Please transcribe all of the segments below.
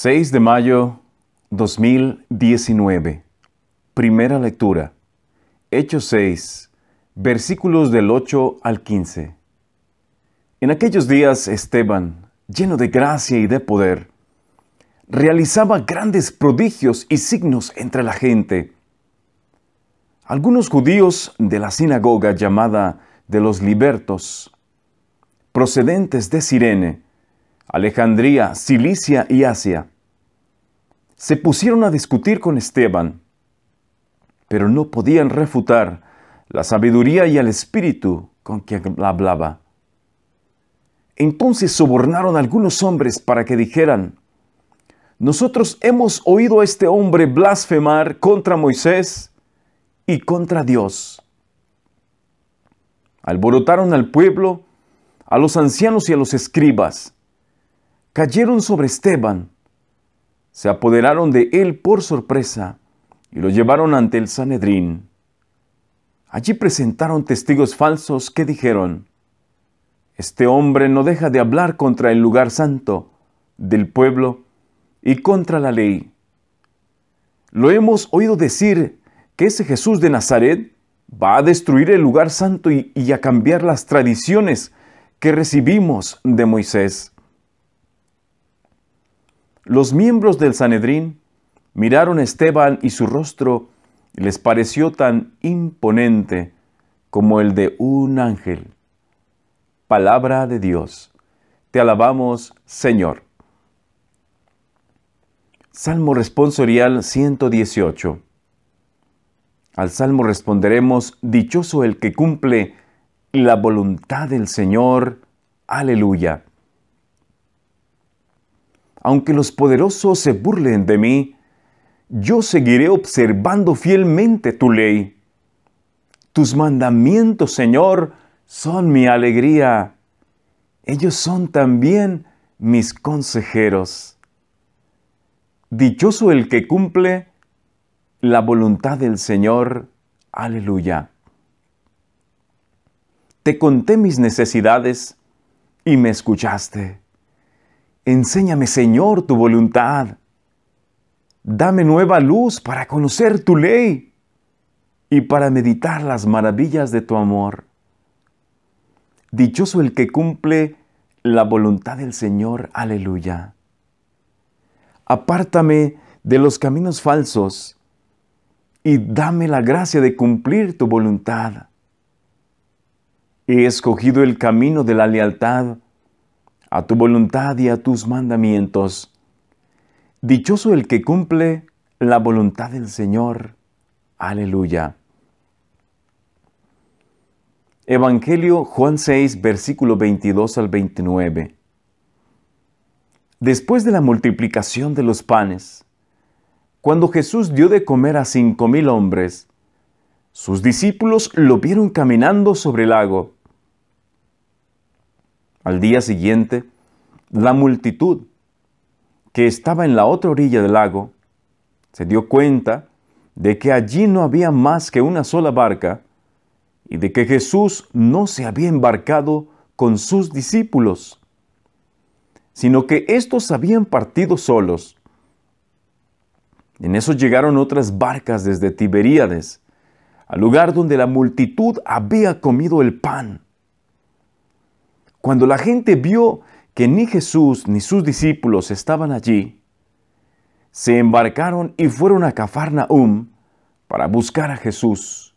6 de mayo 2019. Primera lectura. Hechos 6, versículos del 8 al 15. En aquellos días Esteban, lleno de gracia y de poder, realizaba grandes prodigios y signos entre la gente. Algunos judíos de la sinagoga llamada de los libertos, procedentes de Sirene, Alejandría, Cilicia y Asia, se pusieron a discutir con Esteban, pero no podían refutar la sabiduría y el espíritu con que hablaba. Entonces sobornaron a algunos hombres para que dijeran, nosotros hemos oído a este hombre blasfemar contra Moisés y contra Dios. Alborotaron al pueblo, a los ancianos y a los escribas cayeron sobre Esteban, se apoderaron de él por sorpresa y lo llevaron ante el Sanedrín. Allí presentaron testigos falsos que dijeron, Este hombre no deja de hablar contra el lugar santo del pueblo y contra la ley. Lo hemos oído decir que ese Jesús de Nazaret va a destruir el lugar santo y, a cambiar las tradiciones que recibimos de Moisés. Los miembros del Sanedrín miraron a Esteban y su rostro les pareció tan imponente como el de un ángel. Palabra de Dios. Te alabamos, Señor. Salmo responsorial 118. Al salmo responderemos, Dichoso el que cumple la voluntad del Señor. Aleluya aunque los poderosos se burlen de mí, yo seguiré observando fielmente tu ley. Tus mandamientos, Señor, son mi alegría. Ellos son también mis consejeros. Dichoso el que cumple la voluntad del Señor. Aleluya. Te conté mis necesidades y me escuchaste. Enséñame, Señor, tu voluntad. Dame nueva luz para conocer tu ley y para meditar las maravillas de tu amor. Dichoso el que cumple la voluntad del Señor. Aleluya. Apártame de los caminos falsos y dame la gracia de cumplir tu voluntad. He escogido el camino de la lealtad a tu voluntad y a tus mandamientos. Dichoso el que cumple la voluntad del Señor. Aleluya. Evangelio Juan 6, versículo 22 al 29. Después de la multiplicación de los panes, cuando Jesús dio de comer a cinco mil hombres, sus discípulos lo vieron caminando sobre el lago al día siguiente, la multitud que estaba en la otra orilla del lago se dio cuenta de que allí no había más que una sola barca y de que Jesús no se había embarcado con sus discípulos, sino que éstos habían partido solos. En eso llegaron otras barcas desde Tiberíades, al lugar donde la multitud había comido el pan. Cuando la gente vio que ni Jesús ni sus discípulos estaban allí, se embarcaron y fueron a Cafarnaum para buscar a Jesús.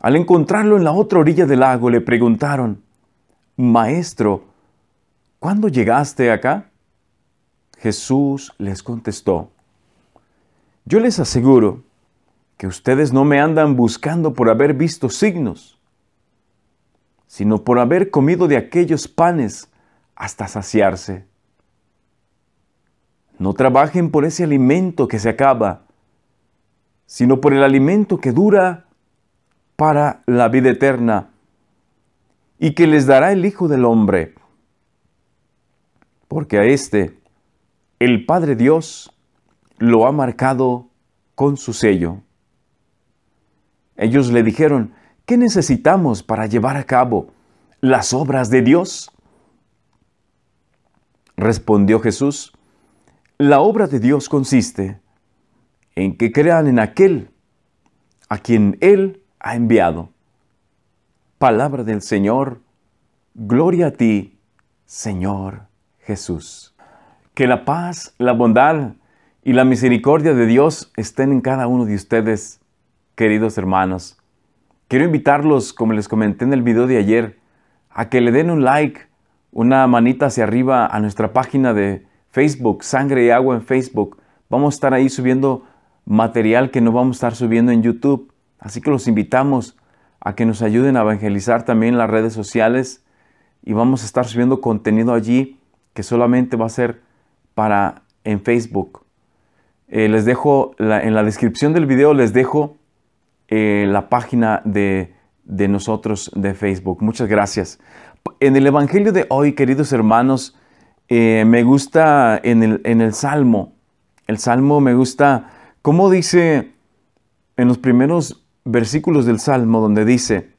Al encontrarlo en la otra orilla del lago le preguntaron, Maestro, ¿cuándo llegaste acá? Jesús les contestó, Yo les aseguro que ustedes no me andan buscando por haber visto signos sino por haber comido de aquellos panes hasta saciarse. No trabajen por ese alimento que se acaba, sino por el alimento que dura para la vida eterna y que les dará el Hijo del Hombre. Porque a este el Padre Dios lo ha marcado con su sello. Ellos le dijeron, ¿Qué necesitamos para llevar a cabo las obras de Dios? Respondió Jesús, la obra de Dios consiste en que crean en aquel a quien Él ha enviado. Palabra del Señor, gloria a ti, Señor Jesús. Que la paz, la bondad y la misericordia de Dios estén en cada uno de ustedes, queridos hermanos. Quiero invitarlos, como les comenté en el video de ayer, a que le den un like, una manita hacia arriba a nuestra página de Facebook, Sangre y Agua en Facebook. Vamos a estar ahí subiendo material que no vamos a estar subiendo en YouTube. Así que los invitamos a que nos ayuden a evangelizar también las redes sociales y vamos a estar subiendo contenido allí que solamente va a ser para en Facebook. Eh, les dejo en la descripción del video les dejo la página de, nosotros de Facebook. Muchas gracias. En el Evangelio de hoy, queridos hermanos, eh, me gusta en el, en el, Salmo, el Salmo me gusta, como dice en los primeros versículos del Salmo, donde dice,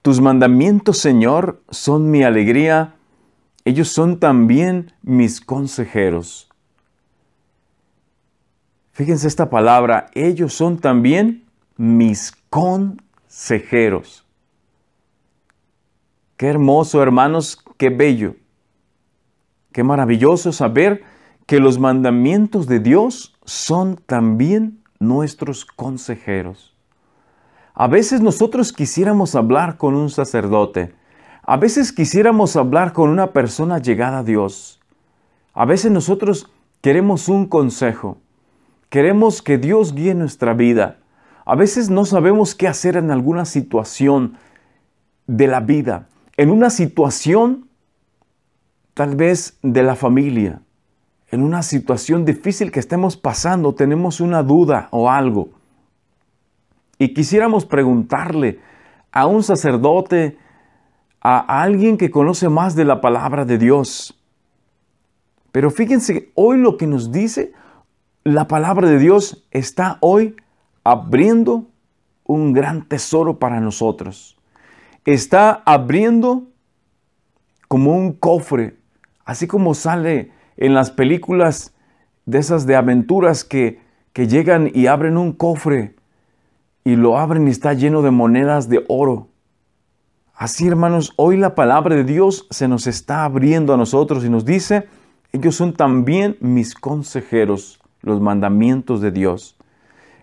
tus mandamientos, Señor, son mi alegría, ellos son también mis consejeros. Fíjense esta palabra, ellos son también mis consejeros. Qué hermoso, hermanos, qué bello. Qué maravilloso saber que los mandamientos de Dios son también nuestros consejeros. A veces nosotros quisiéramos hablar con un sacerdote. A veces quisiéramos hablar con una persona llegada a Dios. A veces nosotros queremos un consejo. Queremos que Dios guíe nuestra vida. A veces no sabemos qué hacer en alguna situación de la vida, en una situación tal vez de la familia, en una situación difícil que estemos pasando, tenemos una duda o algo. Y quisiéramos preguntarle a un sacerdote, a alguien que conoce más de la palabra de Dios. Pero fíjense, hoy lo que nos dice la palabra de Dios está hoy abriendo un gran tesoro para nosotros. Está abriendo como un cofre, así como sale en las películas de esas de aventuras que, que llegan y abren un cofre y lo abren y está lleno de monedas de oro. Así hermanos, hoy la palabra de Dios se nos está abriendo a nosotros y nos dice, ellos son también mis consejeros los mandamientos de Dios.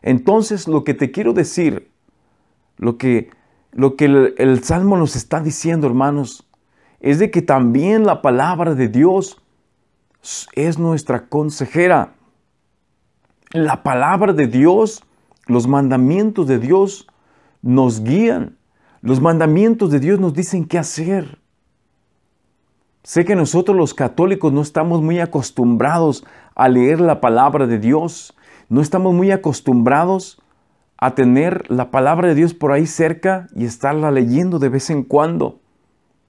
Entonces lo que te quiero decir, lo que, lo que el Salmo nos está diciendo, hermanos, es de que también la palabra de Dios es nuestra consejera. La palabra de Dios, los mandamientos de Dios nos guían. Los mandamientos de Dios nos dicen qué hacer. Sé que nosotros los católicos no estamos muy acostumbrados a leer la palabra de Dios. No estamos muy acostumbrados a tener la palabra de Dios por ahí cerca y estarla leyendo de vez en cuando.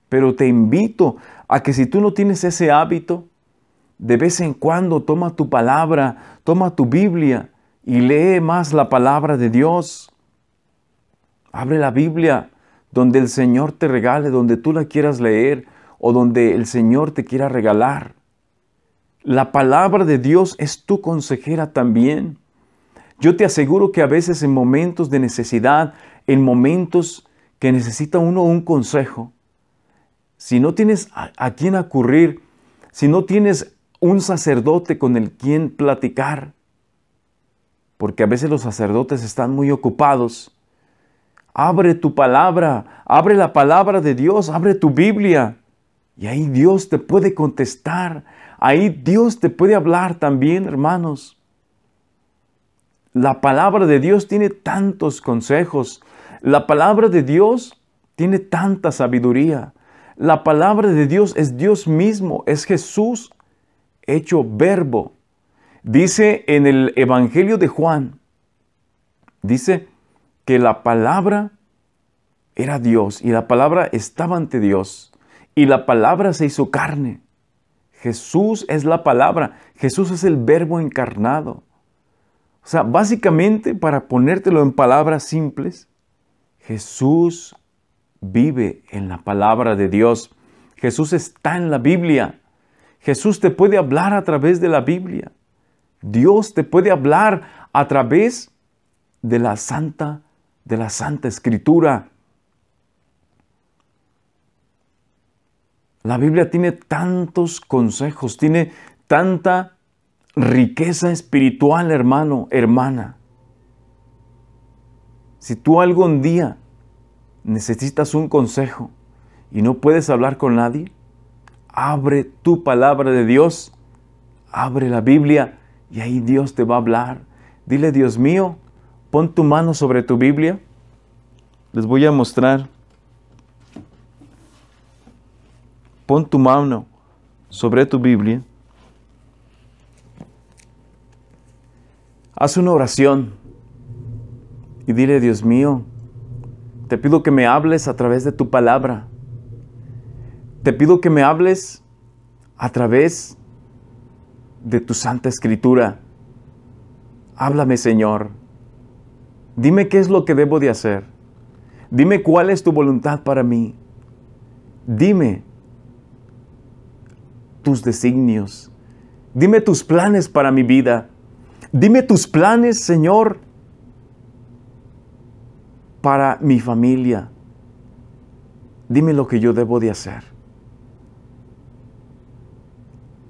Pero te invito a que si tú no tienes ese hábito, de vez en cuando toma tu palabra, toma tu Biblia y lee más la palabra de Dios. Abre la Biblia donde el Señor te regale, donde tú la quieras leer, o donde el Señor te quiera regalar. La palabra de Dios es tu consejera también. Yo te aseguro que a veces en momentos de necesidad, en momentos que necesita uno un consejo, si no tienes a, quién acurrir, si no tienes un sacerdote con el quien platicar, porque a veces los sacerdotes están muy ocupados, abre tu palabra, abre la palabra de Dios, abre tu Biblia. Y ahí Dios te puede contestar. Ahí Dios te puede hablar también, hermanos. La palabra de Dios tiene tantos consejos. La palabra de Dios tiene tanta sabiduría. La palabra de Dios es Dios mismo, es Jesús hecho verbo. Dice en el Evangelio de Juan, dice que la palabra era Dios y la palabra estaba ante Dios y la palabra se hizo carne. Jesús es la palabra, Jesús es el verbo encarnado. O sea, básicamente, para ponértelo en palabras simples, Jesús vive en la palabra de Dios. Jesús está en la Biblia. Jesús te puede hablar a través de la Biblia. Dios te puede hablar a través de la santa de la santa escritura. La Biblia tiene tantos consejos, tiene tanta riqueza espiritual, hermano, hermana. Si tú algún día necesitas un consejo y no puedes hablar con nadie, abre tu palabra de Dios, abre la Biblia y ahí Dios te va a hablar. Dile, Dios mío, pon tu mano sobre tu Biblia. Les voy a mostrar pon tu mano sobre tu Biblia. Haz una oración y dile, Dios mío, te pido que me hables a través de tu palabra. Te pido que me hables a través de tu santa escritura. Háblame, Señor. Dime qué es lo que debo de hacer. Dime cuál es tu voluntad para mí. Dime tus designios. Dime tus planes para mi vida. Dime tus planes, Señor, para mi familia. Dime lo que yo debo de hacer.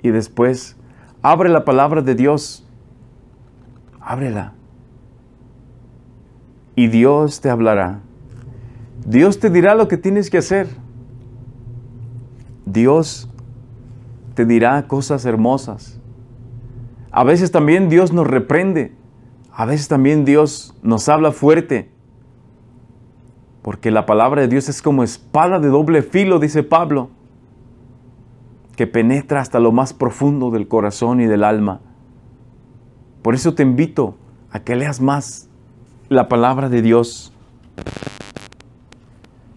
Y después, abre la palabra de Dios. Ábrela. Y Dios te hablará. Dios te dirá lo que tienes que hacer. Dios te dirá cosas hermosas. A veces también Dios nos reprende, a veces también Dios nos habla fuerte, porque la palabra de Dios es como espada de doble filo, dice Pablo, que penetra hasta lo más profundo del corazón y del alma. Por eso te invito a que leas más la palabra de Dios.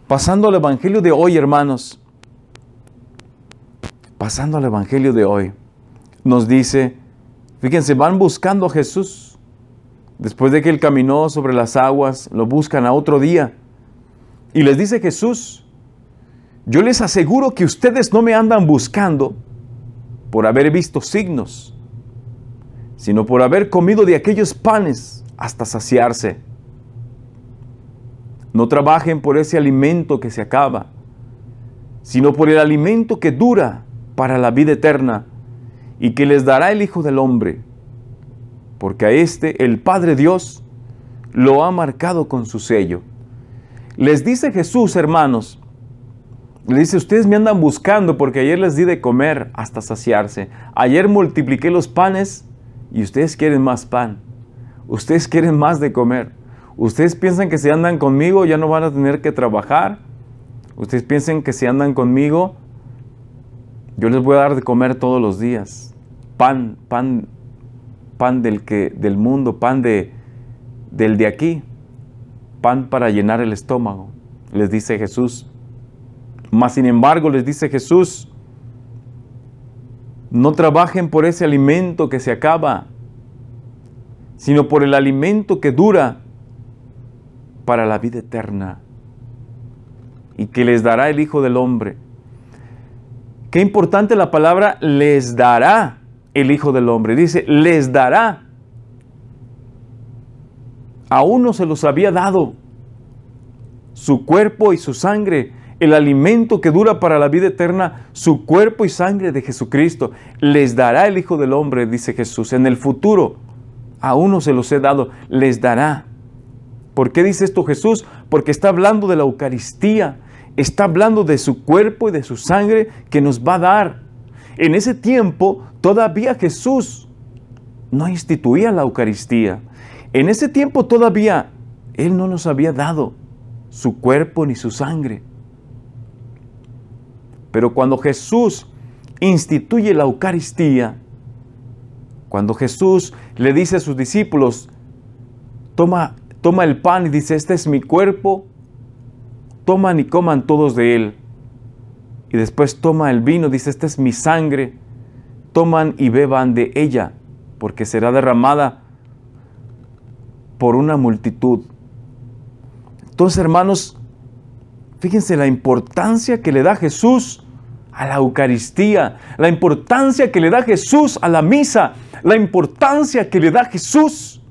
Pasando al Evangelio de hoy, hermanos, pasando al Evangelio de hoy, nos dice, fíjense, van buscando a Jesús. Después de que él caminó sobre las aguas, lo buscan a otro día. Y les dice Jesús, yo les aseguro que ustedes no me andan buscando por haber visto signos, sino por haber comido de aquellos panes hasta saciarse. No trabajen por ese alimento que se acaba, sino por el alimento que dura para la vida eterna y que les dará el Hijo del Hombre, porque a este... el Padre Dios lo ha marcado con su sello. Les dice Jesús, hermanos, les dice, ustedes me andan buscando porque ayer les di de comer hasta saciarse. Ayer multipliqué los panes y ustedes quieren más pan. Ustedes quieren más de comer. Ustedes piensan que si andan conmigo ya no van a tener que trabajar. Ustedes piensan que si andan conmigo yo les voy a dar de comer todos los días. Pan, pan, pan del, que, del mundo, pan de, del de aquí, pan para llenar el estómago, les dice Jesús. Mas sin embargo, les dice Jesús, no trabajen por ese alimento que se acaba, sino por el alimento que dura para la vida eterna y que les dará el Hijo del Hombre. Qué importante la palabra les dará el Hijo del Hombre. Dice, les dará. A uno se los había dado su cuerpo y su sangre, el alimento que dura para la vida eterna, su cuerpo y sangre de Jesucristo. Les dará el Hijo del Hombre, dice Jesús, en el futuro. a uno se los he dado, les dará. ¿Por qué dice esto Jesús? Porque está hablando de la Eucaristía está hablando de su cuerpo y de su sangre que nos va a dar. En ese tiempo todavía Jesús no instituía la Eucaristía. En ese tiempo todavía Él no nos había dado su cuerpo ni su sangre. Pero cuando Jesús instituye la Eucaristía, cuando Jesús le dice a sus discípulos, toma, toma el pan y dice, este es mi cuerpo toman y coman todos de él. Y después toma el vino, dice, esta es mi sangre, toman y beban de ella, porque será derramada por una multitud. Entonces, hermanos, fíjense la importancia que le da Jesús a la Eucaristía, la importancia que le da Jesús a la misa, la importancia que le da Jesús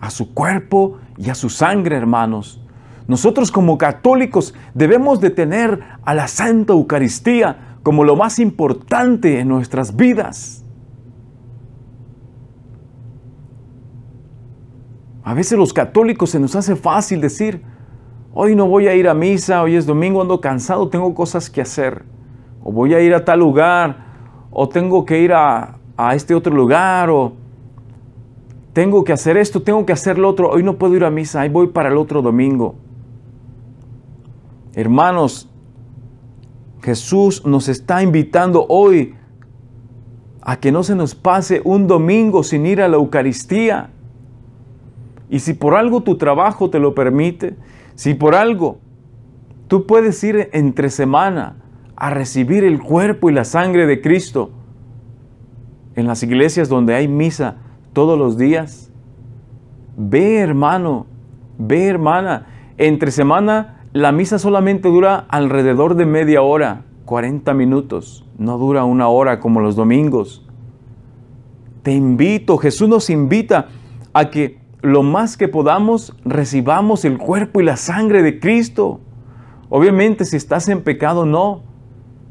a su cuerpo y a su sangre, hermanos. Nosotros como católicos debemos de tener a la Santa Eucaristía como lo más importante en nuestras vidas. A veces los católicos se nos hace fácil decir, hoy no voy a ir a misa, hoy es domingo, ando cansado, tengo cosas que hacer, o voy a ir a tal lugar, o tengo que ir a, este otro lugar, o tengo que hacer esto, tengo que hacer lo otro, hoy no puedo ir a misa, ahí voy para el otro domingo. Hermanos, Jesús nos está invitando hoy a que no se nos pase un domingo sin ir a la Eucaristía. Y si por algo tu trabajo te lo permite, si por algo tú puedes ir entre semana a recibir el cuerpo y la sangre de Cristo en las iglesias donde hay misa todos los días, ve hermano, ve hermana, entre semana la misa solamente dura alrededor de media hora, 40 minutos, no dura una hora como los domingos. Te invito, Jesús nos invita a que lo más que podamos recibamos el cuerpo y la sangre de Cristo. Obviamente si estás en pecado, no.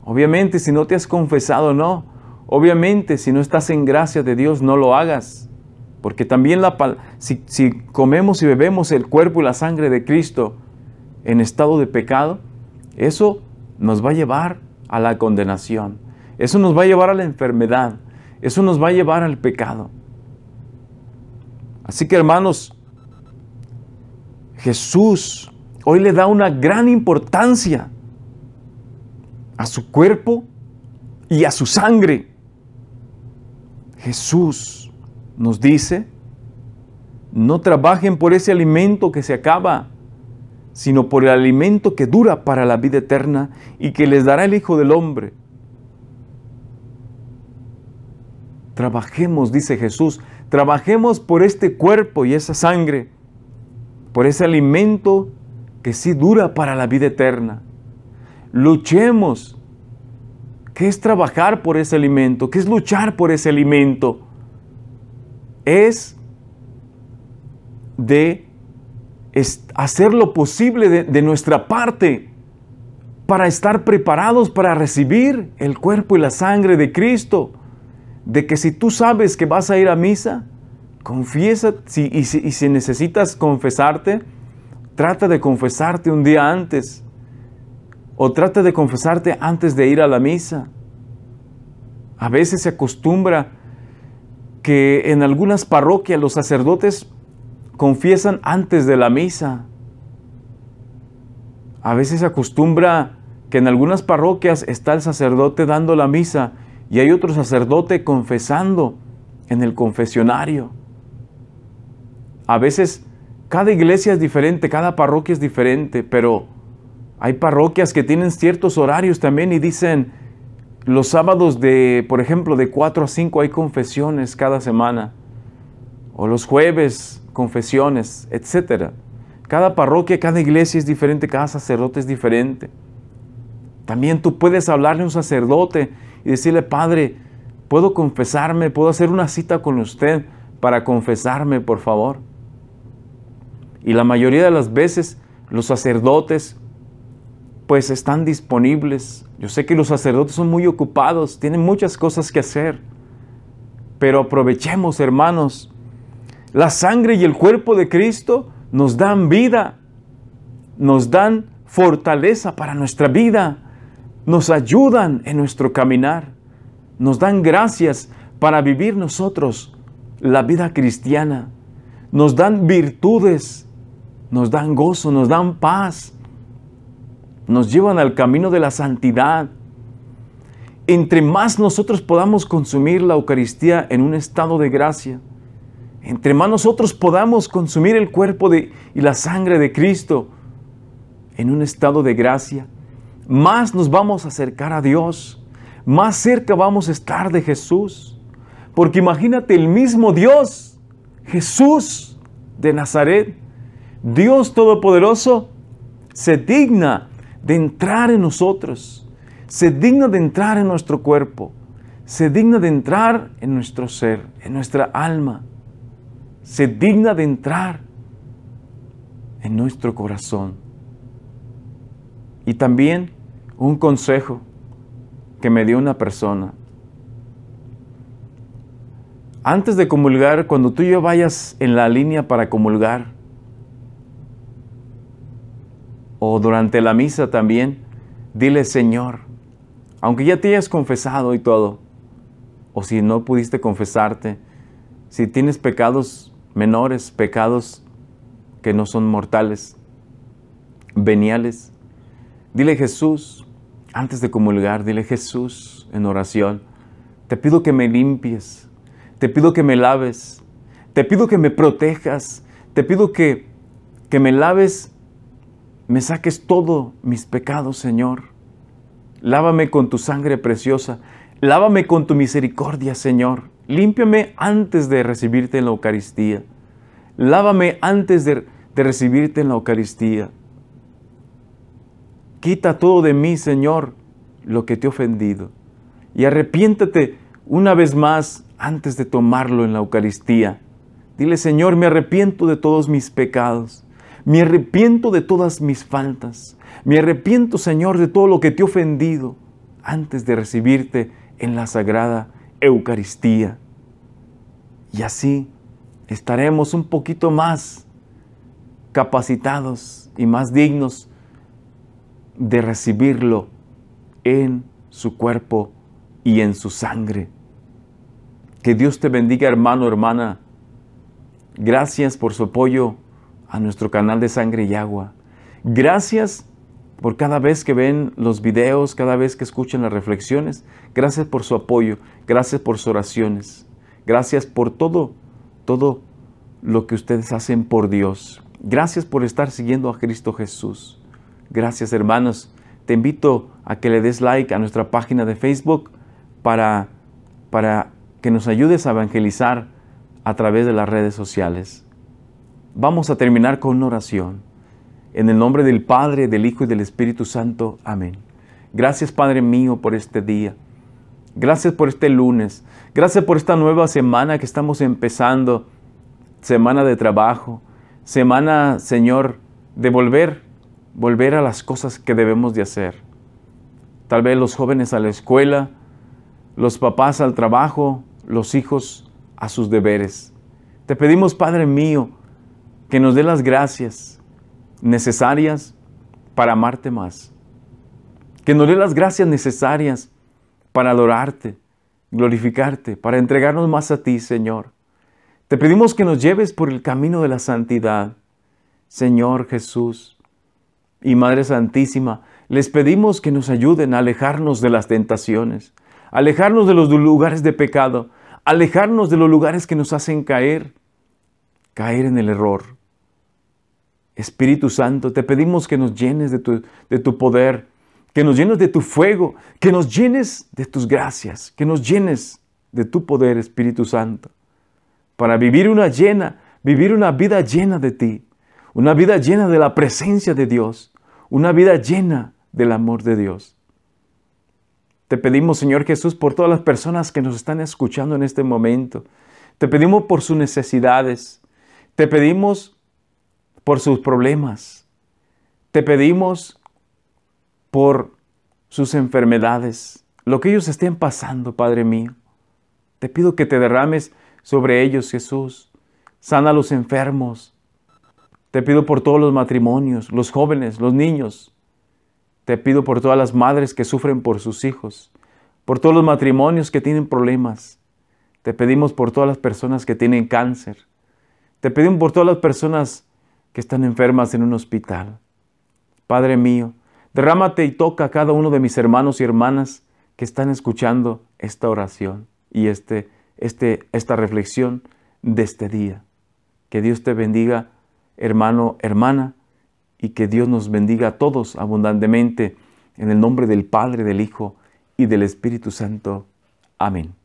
Obviamente si no te has confesado, no. Obviamente si no estás en gracia de Dios, no lo hagas. Porque también la, si, si comemos y bebemos el cuerpo y la sangre de Cristo, en estado de pecado, eso nos va a llevar a la condenación. Eso nos va a llevar a la enfermedad. Eso nos va a llevar al pecado. Así que hermanos, Jesús hoy le da una gran importancia a su cuerpo y a su sangre. Jesús nos dice, no trabajen por ese alimento que se acaba, sino por el alimento que dura para la vida eterna y que les dará el Hijo del Hombre. Trabajemos, dice Jesús, trabajemos por este cuerpo y esa sangre, por ese alimento que sí dura para la vida eterna. Luchemos. ¿Qué es trabajar por ese alimento? ¿Qué es luchar por ese alimento? Es de estar hacer lo posible de, nuestra parte para estar preparados para recibir el cuerpo y la sangre de Cristo. De que si tú sabes que vas a ir a misa, confiesa si, y si necesitas confesarte, trata de confesarte un día antes o trata de confesarte antes de ir a la misa. A veces se acostumbra que en algunas parroquias los sacerdotes confiesan antes de la misa. A veces se acostumbra que en algunas parroquias está el sacerdote dando la misa y hay otro sacerdote confesando en el confesionario. A veces cada iglesia es diferente, cada parroquia es diferente, pero hay parroquias que tienen ciertos horarios también y dicen los sábados de, por ejemplo, de 4 a 5 hay confesiones cada semana o los jueves, confesiones, etc. Cada parroquia, cada iglesia es diferente, cada sacerdote es diferente. También tú puedes hablarle a un sacerdote y decirle, Padre, puedo confesarme, puedo hacer una cita con usted para confesarme, por favor. Y la mayoría de las veces los sacerdotes pues están disponibles. Yo sé que los sacerdotes son muy ocupados, tienen muchas cosas que hacer. Pero aprovechemos, hermanos, la sangre y el cuerpo de Cristo nos dan vida, nos dan fortaleza para nuestra vida, nos ayudan en nuestro caminar, nos dan gracias para vivir nosotros la vida cristiana, nos dan virtudes, nos dan gozo, nos dan paz, nos llevan al camino de la santidad. Entre más nosotros podamos consumir la Eucaristía en un estado de gracia, entre más nosotros podamos consumir el cuerpo y la sangre de Cristo en un estado de gracia, más nos vamos a acercar a Dios, más cerca vamos a estar de Jesús. Porque imagínate el mismo Dios, Jesús de Nazaret, Dios Todopoderoso, se digna de entrar en nosotros, se digna de entrar en nuestro cuerpo, se digna de entrar en nuestro ser, en nuestra alma se digna de entrar en nuestro corazón. Y también un consejo que me dio una persona. Antes de comulgar, cuando tú y yo vayas en la línea para comulgar, o durante la misa también, dile Señor, aunque ya te hayas confesado y todo, o si no pudiste confesarte, si tienes pecados menores, pecados que no son mortales, veniales. Dile Jesús, antes de comulgar, dile Jesús en oración, te pido que me limpies, te pido que me laves, te pido que me protejas, te pido que, que me laves, me saques todos mis pecados, Señor. Lávame con tu sangre preciosa, lávame con tu misericordia, Señor. Límpiame antes de recibirte en la Eucaristía. Lávame antes de, de recibirte en la Eucaristía. Quita todo de mí, Señor, lo que te he ofendido. Y arrepiéntete una vez más antes de tomarlo en la Eucaristía. Dile, Señor, me arrepiento de todos mis pecados. Me arrepiento de todas mis faltas. Me arrepiento, Señor, de todo lo que te he ofendido antes de recibirte en la Sagrada Eucaristía. Y así estaremos un poquito más capacitados y más dignos de recibirlo en su cuerpo y en su sangre. Que Dios te bendiga hermano, hermana. Gracias por su apoyo a nuestro canal de sangre y agua. Gracias por cada vez que ven los videos, cada vez que escuchan las reflexiones. Gracias por su apoyo, gracias por sus oraciones, gracias por todo, todo lo que ustedes hacen por Dios. Gracias por estar siguiendo a Cristo Jesús. Gracias hermanos. Te invito a que le des like a nuestra página de Facebook para, para que nos ayudes a evangelizar a través de las redes sociales. Vamos a terminar con una oración. En el nombre del Padre, del Hijo y del Espíritu Santo. Amén. Gracias Padre mío por este día. Gracias por este lunes. Gracias por esta nueva semana que estamos empezando. Semana de trabajo. Semana, Señor, de volver, volver a las cosas que debemos de hacer. Tal vez los jóvenes a la escuela, los papás al trabajo, los hijos a sus deberes. Te pedimos, Padre mío, que nos dé las gracias necesarias para amarte más. Que nos dé las gracias necesarias para adorarte, glorificarte, para entregarnos más a ti, Señor. Te pedimos que nos lleves por el camino de la santidad. Señor Jesús y Madre Santísima, les pedimos que nos ayuden a alejarnos de las tentaciones, alejarnos de los lugares de pecado, alejarnos de los lugares que nos hacen caer, caer en el error. Espíritu Santo, te pedimos que nos llenes de tu, poder, que nos llenes de tu fuego, que nos llenes de tus gracias, que nos llenes de tu poder, Espíritu Santo, para vivir una llena, vivir una vida llena de ti, una vida llena de la presencia de Dios, una vida llena del amor de Dios. Te pedimos, Señor Jesús, por todas las personas que nos están escuchando en este momento. Te pedimos por sus necesidades. Te pedimos por sus problemas. Te pedimos por sus enfermedades, lo que ellos estén pasando, Padre mío. Te pido que te derrames sobre ellos, Jesús. Sana a los enfermos. Te pido por todos los matrimonios, los jóvenes, los niños. Te pido por todas las madres que sufren por sus hijos, por todos los matrimonios que tienen problemas. Te pedimos por todas las personas que tienen cáncer. Te pedimos por todas las personas que están enfermas en un hospital. Padre mío, derrámate y toca a cada uno de mis hermanos y hermanas que están escuchando esta oración y este, este, esta reflexión de este día. Que Dios te bendiga, hermano, hermana, y que Dios nos bendiga a todos abundantemente, en el nombre del Padre, del Hijo y del Espíritu Santo. Amén.